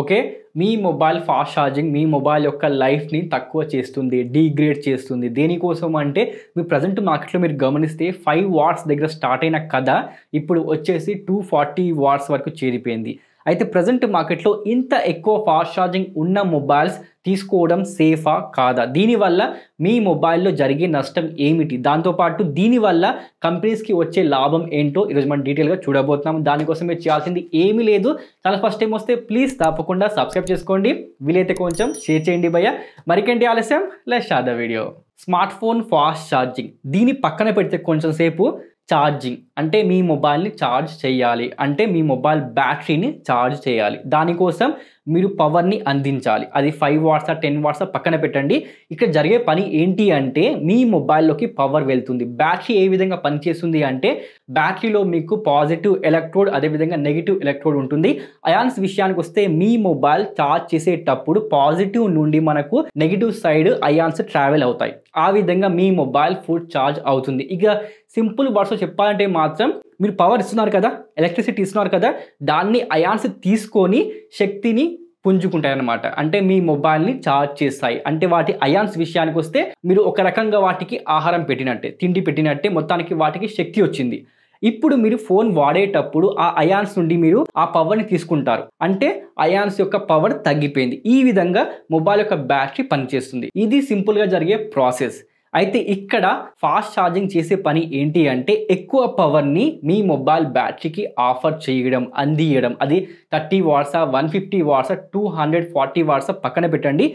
okay మీ mobile fast charging మీ mobile యొక్క లైఫ్ని తక్కువ చేస్తుంది డీగ్రేడ్ చేస్తుంది దేనికోసం అంటే మీ ప్రజెంట్ మార్కెట్లో మీరు గమనిస్తే ఫైవ్ వాట్స్ దగ్గర స్టార్ట్ అయిన కథ ఇప్పుడు వచ్చేసి టూ ఫార్టీ వాట్స్ వరకు చేరిపోయింది అయితే ప్రజెంట్ మార్కెట్లో ఇంత ఎక్కువ ఫాస్ట్ ఛార్జింగ్ ఉన్న మొబైల్స్ తీసుకోవడం సేఫా కాదా దీనివల్ల మీ మొబైల్లో జరిగే నష్టం ఏమిటి దాంతోపాటు దీనివల్ల కంపెనీస్కి వచ్చే లాభం ఏంటో ఈరోజు మనం డీటెయిల్గా చూడబోతున్నాం దానికోసం మీరు చేయాల్సింది ఏమీ లేదు చాలా ఫస్ట్ టైం వస్తే ప్లీజ్ తప్పకుండా సబ్స్క్రైబ్ చేసుకోండి వీలైతే కొంచెం షేర్ చేయండి భయ్య మరికేంటి ఆలస్యం లెస్ షాదా video smart phone fast charging దీని పక్కన పెడితే కొంచెం సేపు ఛార్జింగ్ అంటే మీ మొబైల్ని ఛార్జ్ చేయాలి అంటే మీ మొబైల్ బ్యాటరీని ఛార్జ్ చేయాలి దానికోసం మీరు పవర్ని అందించాలి అది ఫైవ్ వాట్సా టెన్ వాట్సా పక్కన పెట్టండి ఇక్కడ జరిగే పని ఏంటి అంటే మీ మొబైల్లోకి పవర్ వెళ్తుంది బ్యాటరీ ఏ విధంగా పనిచేస్తుంది అంటే బ్యాటరీలో మీకు పాజిటివ్ ఎలక్ట్రోడ్ అదేవిధంగా నెగిటివ్ ఎలక్ట్రోడ్ ఉంటుంది అయాన్స్ విషయానికి వస్తే మీ మొబైల్ ఛార్జ్ చేసేటప్పుడు పాజిటివ్ నుండి మనకు నెగిటివ్ సైడ్ అయాన్స్ ట్రావెల్ అవుతాయి ఆ విధంగా మీ మొబైల్ ఫుల్ ఛార్జ్ అవుతుంది ఇక సింపుల్ వర్డ్స్లో చెప్పాలంటే మాత్రం మీరు పవర్ ఇస్తున్నారు కదా ఎలక్ట్రిసిటీ ఇస్తున్నారు కదా దాన్ని అయాన్స్ తీసుకొని శక్తిని పుంజుకుంటాయన్నమాట అంటే మీ మొబైల్ని ఛార్జ్ చేస్తాయి అంటే వాటి అయాన్స్ విషయానికి వస్తే మీరు ఒక రకంగా వాటికి ఆహారం పెట్టినట్టే తిండి పెట్టినట్టే మొత్తానికి వాటికి శక్తి వచ్చింది ఇప్పుడు మీరు ఫోన్ వాడేటప్పుడు ఆ అయాన్స్ నుండి మీరు ఆ పవర్ని తీసుకుంటారు అంటే అయాన్స్ యొక్క పవర్ తగ్గిపోయింది ఈ విధంగా మొబైల్ యొక్క బ్యాటరీ పనిచేస్తుంది ఇది సింపుల్గా జరిగే ప్రాసెస్ అయితే ఇక్కడ ఫాస్ట్ ఛార్జింగ్ చేసే పని ఏంటి అంటే ఎక్కువ పవర్ని మీ మొబైల్ బ్యాటరీకి ఆఫర్ చేయడం అందియడం అది థర్టీ వాట్సా వన్ ఫిఫ్టీ వాట్సా టూ హండ్రెడ్ ఫార్టీ వాట్సా పక్కన పెట్టండి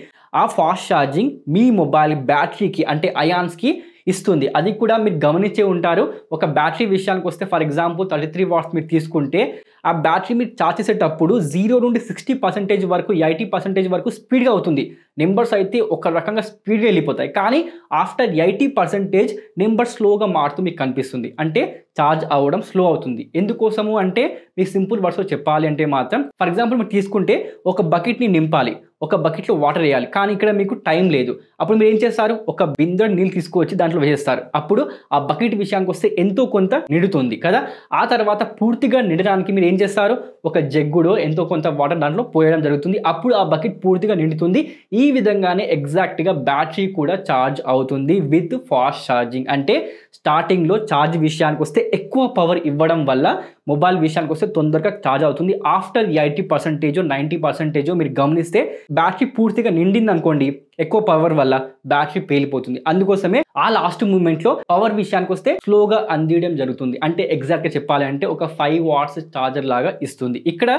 ఆ ఫాస్ట్ ఛార్జింగ్ మీ మొబైల్ బ్యాటరీకి అంటే అయాన్స్కి ఇస్తుంది అది కూడా మీరు గమనించే ఉంటారు ఒక బ్యాటరీ విషయానికి వస్తే for example thirty three watts మీరు తీసుకుంటే ఆ బ్యాటరీ మీరు ఛార్జ్ చేసేటప్పుడు జీరో నుండి సిక్స్టీ పర్సెంటేజ్ వరకు ఎయిటీ పర్సెంటేజ్ వరకు స్పీడ్గా అవుతుంది నెంబర్స్ అయితే ఒక రకంగా స్పీడ్గా వెళ్ళిపోతాయి కానీ ఆఫ్టర్ ఎయిటీ పర్సెంటేజ్ నెంబర్ స్లోగా మారుతూ మీకు కనిపిస్తుంది అంటే ఛార్జ్ అవ్వడం స్లో అవుతుంది ఎందుకోసము అంటే మీకు సింపుల్ వర్డ్స్లో చెప్పాలి అంటే మాత్రం ఫర్ ఎగ్జాంపుల్ మీరు తీసుకుంటే ఒక బకెట్ని నింపాలి ఒక బకెట్లో వాటర్ వేయాలి కానీ ఇక్కడ మీకు టైం లేదు అప్పుడు మీరు ఏం చేస్తారు ఒక బిందె నీళ్ళు తీసుకువచ్చి దాంట్లో వేసేస్తారు అప్పుడు ఆ బకెట్ విషయానికి వస్తే ఎంతో కొంత నిండుతుంది కదా ఆ తర్వాత పూర్తిగా నిండడానికి మీరు ఏం చేస్తారు ఒక జగ్గుడో ఎంతో కొంత వాటర్ దాంట్లో పోయడం జరుగుతుంది అప్పుడు ఆ బకెట్ పూర్తిగా నిండుతుంది ఈ విధంగానే ఎగ్జాక్ట్గా బ్యాటరీ కూడా ఛార్జ్ అవుతుంది విత్ ఫాస్ట్ ఛార్జింగ్ అంటే స్టార్టింగ్లో ఛార్జ్ విషయానికి వస్తే చేస్తే ఎక్కువ పవర్ ఇవ్వడం వల్ల మొబైల్ విషయానికి వస్తే తొందరగా ఛార్జ్ అవుతుంది after eighty percentage ninety percentage మీరు గమనిస్తే బ్యాటరీ పూర్తిగా నిండింది అనుకోండి ఎక్కువ పవర్ వల్ల బ్యాటరీ పేలిపోతుంది అందుకోసమే ఆ లాస్ట్ మూమెంట్లో పవర్ విషయానికి వస్తే స్లోగా అందియడం జరుగుతుంది అంటే ఎగ్జాక్ట్గా చెప్పాలంటే ఒక ఫైవ్ వాట్స్ ఛార్జర్ లాగా ఇస్తుంది ఇక్కడ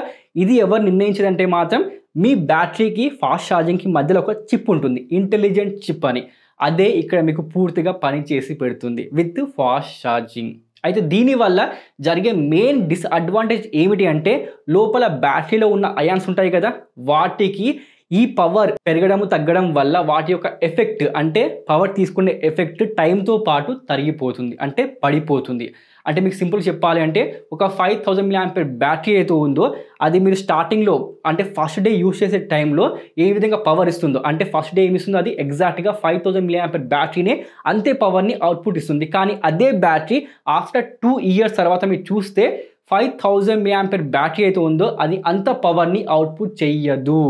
ఇది ఎవరు నిర్ణయించదంటే మాత్రం మీ బ్యాటరీకి ఫాస్ట్ ఛార్జింగ్కి మధ్యలో ఒక చిప్ ఉంటుంది ఇంటెలిజెంట్ చిప్ అని అదే ఇక్కడ మీకు పూర్తిగా పని చేసి పెడుతుంది విత్ ఫాస్ట్ ఛార్జింగ్ అయితే దీనివల్ల జరిగే మెయిన్ డిస్అడ్వాంటేజ్ ఏమిటి అంటే లోపల బ్యాటరీలో ఉన్న అయాన్స్ ఉంటాయి కదా వాటికి ఈ పవర్ పెరగడము తగ్గడం వల్ల వాటి యొక్క ఎఫెక్ట్ అంటే పవర్ తీసుకునే ఎఫెక్ట్ టైంతో పాటు తరిగిపోతుంది అంటే పడిపోతుంది అంటే మీకు సింపుల్ చెప్పాలి అంటే ఒక ఫైవ్ థౌజండ్ మిలీ బ్యాటరీ అయితే ఉందో అది మీరు స్టార్టింగ్లో అంటే ఫస్ట్ డే యూస్ చేసే టైంలో ఏ విధంగా పవర్ ఇస్తుందో అంటే ఫస్ట్ డే ఏమి ఇస్తుందో అది ఎగ్జాక్ట్గా ఫైవ్ థౌజండ్ మిలీ ఆంపియర్ బ్యాటరీనే అంతే పవర్ని అవుట్పుట్ ఇస్తుంది కానీ అదే బ్యాటరీ ఆఫ్టర్ టూ ఇయర్స్ తర్వాత మీరు చూస్తే ఫైవ్ థౌజండ్ మిలీ బ్యాటరీ అయితే ఉందో అది అంత పవర్ని అవుట్పుట్ చెయ్యదు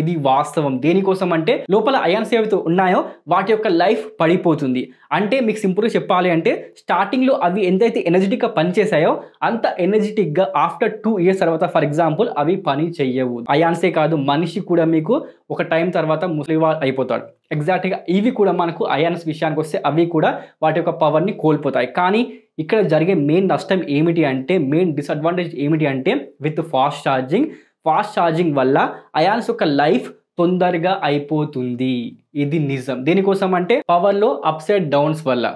ఇది వాస్తవం దేనికోసం అంటే లోపల అయాన్స్ ఏవైతే ఉన్నాయో వాటి యొక్క లైఫ్ పడిపోతుంది అంటే మీకు సింపుల్గా చెప్పాలి అంటే స్టార్టింగ్లో అవి ఎంతైతే ఎనర్జెటిక్గా పనిచేసాయో అంత ఎనర్జెటిక్గా ఆఫ్టర్ టూ ఇయర్స్ తర్వాత ఫర్ ఎగ్జాంపుల్ అవి పని చెయ్యవు అయాన్సే కాదు మనిషి కూడా మీకు ఒక టైం తర్వాత ముసలివా అయిపోతాడు ఎగ్జాక్ట్గా ఇవి కూడా మనకు అయాన్స్ విషయానికి వస్తే అవి కూడా వాటి యొక్క పవర్ని కోల్పోతాయి కానీ ఇక్కడ జరిగే మెయిన్ నష్టం ఏమిటి అంటే మెయిన్ డిసడ్వాంటేజ్ ఏమిటి అంటే with fast charging fast charging వల్ల అయాన్స్ యొక్క లైఫ్ తొందరగా అయిపోతుంది ఇది నిజం దేనికోసం అంటే పవర్లో అప్స్ డౌన్స్ వల్ల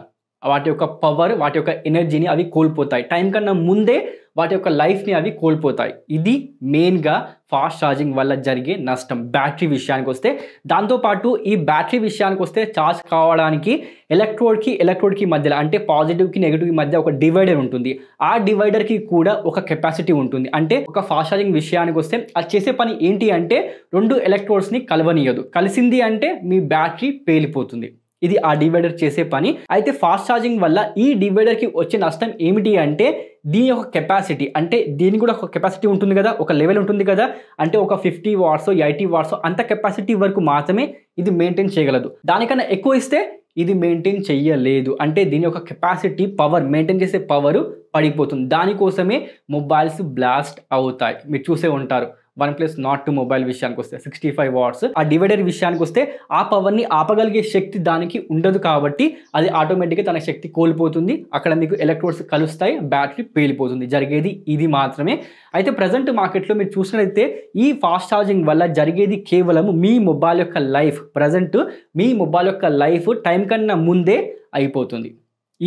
వాటి యొక్క పవర్ వాటి యొక్క ఎనర్జీని అవి కోల్పోతాయి టైం కన్నా ముందే వాటి యొక్క లైఫ్ని అవి కోల్పోతాయి ఇది మెయిన్గా ఫాస్ట్ ఛార్జింగ్ వల్ల జరిగే నష్టం బ్యాటరీ విషయానికి వస్తే దాంతోపాటు ఈ బ్యాటరీ విషయానికి వస్తే ఛార్జ్ కావడానికి ఎలక్ట్రోడ్కి ఎలక్ట్రోడ్కి మధ్యలో అంటే పాజిటివ్కి నెగిటివ్కి మధ్య ఒక డివైడర్ ఉంటుంది ఆ డివైడర్కి కూడా ఒక కెపాసిటీ ఉంటుంది అంటే ఒక ఫాస్ట్ ఛార్జింగ్ విషయానికి వస్తే అది చేసే పని ఏంటి అంటే రెండు ఎలక్ట్రోడ్స్ని కలవనీయదు కలిసింది అంటే మీ బ్యాటరీ పేలిపోతుంది ఇది ఆ డివైడర్ చేసే పని అయితే ఫాస్ట్ ఛార్జింగ్ వల్ల ఈ డివైడర్కి వచ్చే నష్టం ఏమిటి అంటే దీని యొక్క కెపాసిటీ అంటే దీని కూడా ఒక కెపాసిటీ ఉంటుంది కదా ఒక లెవెల్ ఉంటుంది కదా అంటే ఒక ఫిఫ్టీ వాట్స్ ఎయిటీ వాట్స్ అంత కెపాసిటీ వరకు మాత్రమే ఇది మెయింటైన్ చేయగలదు దానికన్నా ఎక్కువ ఇస్తే ఇది మెయింటైన్ చేయలేదు అంటే దీని యొక్క కెపాసిటీ పవర్ మెయింటైన్ చేసే పవరు పడిపోతుంది దానికోసమే మొబైల్స్ బ్లాస్ట్ అవుతాయి మీరు చూసే ఉంటారు one plus Nord two mobile విషయానికి వస్తే సిక్స్టీ ఫైవ్ వాట్స్ ఆ డివైడర్ విషయానికి వస్తే ఆ పవర్ని ఆపగలిగే శక్తి దానికి ఉండదు కాబట్టి అది ఆటోమేటిక్గా తన శక్తి కోల్పోతుంది అక్కడ మీకు ఎలక్ట్రోడ్స్ కలుస్తాయి బ్యాటరీ పేలిపోతుంది జరిగేది ఇది మాత్రమే అయితే ప్రజెంట్ మార్కెట్లో మీరు చూసినట్లయితే ఈ ఫాస్ట్ ఛార్జింగ్ వల్ల జరిగేది కేవలం మీ మొబైల్ యొక్క లైఫ్ ప్రజెంట్ మీ మొబైల్ యొక్క లైఫ్ టైం కన్నా ముందే అయిపోతుంది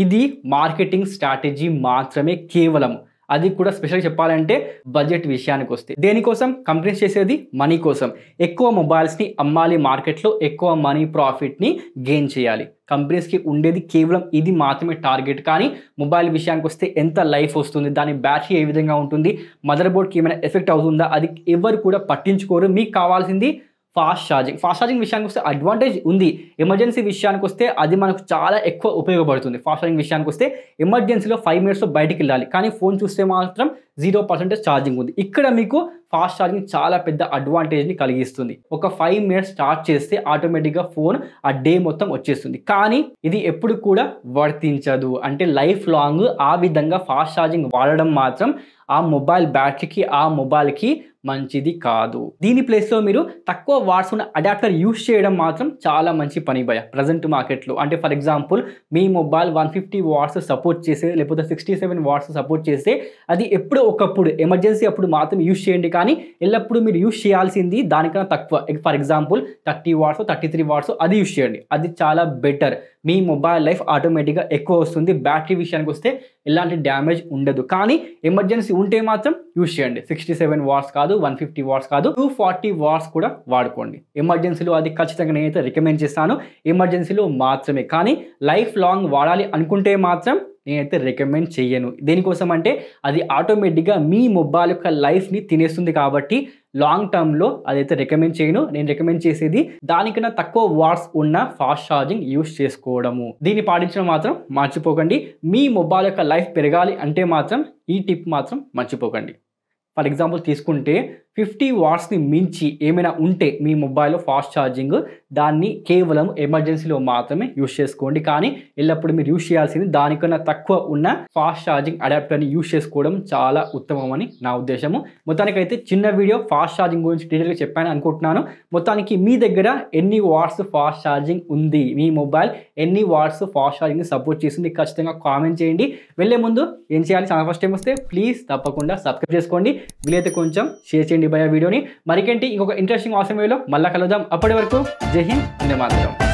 ఇది మార్కెటింగ్ స్ట్రాటజీ మాత్రమే కేవలం అది కూడా స్పెషల్గా చెప్పాలంటే బడ్జెట్ విషయానికి వస్తే దేనికోసం కంపెనీస్ చేసేది మనీ కోసం ఎక్కువ మొబైల్స్ని అమ్మాలి మార్కెట్లో ఎక్కువ మనీ ప్రాఫిట్ని గెయిన్ చేయాలి కంపెనీస్కి ఉండేది కేవలం ఇది మాత్రమే టార్గెట్ కానీ మొబైల్ విషయానికి వస్తే ఎంత లైఫ్ వస్తుంది దాని బ్యాటరీ ఏ విధంగా ఉంటుంది మదర్ బోర్డ్కి ఏమైనా ఎఫెక్ట్ అవుతుందా అది ఎవరు కూడా పట్టించుకోరు మీకు కావాల్సింది ఫాస్ట్ ఛార్జింగ్ ఫాస్ట్ ఛార్జింగ్ విషయానికి వస్తే అడ్వాంటేజ్ ఉంది ఎమర్జెన్సీ విషయానికి వస్తే అది మనకు చాలా ఎక్కువ ఉపయోగపడుతుంది ఫాస్ట్ ఛార్జింగ్ విషయానికి వస్తే ఎమర్జెన్సీలో ఫైవ్ మినిట్స్లో బయటికి వెళ్ళాలి కానీ ఫోన్ చూస్తే మాత్రం జీరో పర్సెంటేజ్ ఛార్జింగ్ ఉంది ఇక్కడ మీకు ఫాస్ట్ ఛార్జింగ్ చాలా పెద్ద అడ్వాంటేజ్ని కలిగిస్తుంది ఒక ఫైవ్ మినిట్స్ చార్జ్ చేస్తే ఆటోమేటిక్గా ఫోన్ ఆ డే మొత్తం వచ్చేస్తుంది కానీ ఇది ఎప్పుడు కూడా వర్తించదు అంటే లైఫ్ లాంగ్ ఆ విధంగా ఫాస్ట్ ఛార్జింగ్ వాడడం మాత్రం ఆ మొబైల్ బ్యాటరీకి ఆ మొబైల్కి మంచిది కాదు దీని ప్లేస్లో మీరు తక్కువ వాట్స్ ఉన్న అడాప్టర్ యూస్ చేయడం మాత్రం చాలా మంచి పని భయ ప్రజెంట్ మార్కెట్లో అంటే ఫర్ ఎగ్జాంపుల్ మీ mobile one fifty watts support చేసే లేకపోతే సిక్స్టీ సెవెన్ వాట్స్ సపోర్ట్ చేస్తే అది ఎప్పుడో ఒకప్పుడు ఎమర్జెన్సీ అప్పుడు మాత్రం యూస్ చేయండి కానీ ఎల్లప్పుడూ మీరు యూస్ చేయాల్సింది దానికన్నా తక్కువ for example thirty watts thirty three watts అది యూస్ చేయండి అది చాలా బెటర్ మీ మొబైల్ లైఫ్ ఆటోమేటిక్గా ఎక్కువ వస్తుంది బ్యాటరీ విషయానికి వస్తే ఎలాంటి డ్యామేజ్ ఉండదు కానీ ఎమర్జెన్సీ ఉంటే మాత్రం యూజ్ చేయండి సిక్స్టీ సెవెన్ వాట్స్ కాదు వన్ ఫిఫ్టీ వాట్స్ కాదు టూ ఫార్టీ వాట్స్ కూడా వాడుకోండి ఎమర్జెన్సీలో అది ఖచ్చితంగా నేనైతే రికమెండ్ చేస్తాను ఎమర్జెన్సీలో మాత్రమే కానీ లైఫ్ లాంగ్ వాడాలి అనుకుంటే మాత్రం నేనైతే రికమెండ్ చేయను దేనికోసం అంటే అది ఆటోమేటిక్గా మీ మొబైల్ యొక్క లైఫ్ని తినేస్తుంది కాబట్టి లాంగ్ టర్మ్లో అదైతే రికమెండ్ చేయను నేను రికమెండ్ చేసేది దానికన్నా తక్కువ వాట్స్ ఉన్న ఫాస్ట్ ఛార్జింగ్ యూస్ చేసుకోవడము దీన్ని పాటించడం మాత్రం మర్చిపోకండి మీ మొబైల్ యొక్క లైఫ్ పెరగాలి అంటే మాత్రం ఈ టిప్ మాత్రం మర్చిపోకండి ఫర్ ఎగ్జాంపుల్ తీసుకుంటే ఫిఫ్టీ వాట్స్ని మించి ఏమైనా ఉంటే మీ మొబైల్లో ఫాస్ట్ ఛార్జింగ్ దాన్ని కేవలం ఎమర్జెన్సీలో మాత్రమే యూస్ చేసుకోండి కానీ ఎల్లప్పుడు మీరు యూస్ చేయాల్సింది దానికన్నా తక్కువ ఉన్న ఫాస్ట్ ఛార్జింగ్ అడాప్టర్ని యూస్ చేసుకోవడం చాలా ఉత్తమమని నా ఉద్దేశము మొత్తానికైతే చిన్న వీడియో ఫాస్ట్ ఛార్జింగ్ గురించి డీటెయిల్గా చెప్పాను అనుకుంటున్నాను మొత్తానికి మీ దగ్గర ఎన్ని వాట్స్ ఫాస్ట్ ఛార్జింగ్ ఉంది మీ మొబైల్ ఎన్ని వాట్స్ ఫాస్ట్ ఛార్జింగ్ సపోర్ట్ చేసింది ఖచ్చితంగా కామెంట్ చేయండి వెళ్ళే ముందు ఏం చేయాలి చాలా ఫస్ట్ టైం వస్తే ప్లీజ్ తప్పకుండా సబ్స్క్రైబ్ చేసుకోండి వీలైతే కొంచెం షేర్ చేయండి చేయండి భయ వీడియోని మరికేంటి ఇంకొక ఇంట్రెస్టింగ్ వేలో మళ్ళీ కలుద్దాం అప్పటి వరకు జై హింద్ అందే మాత్రం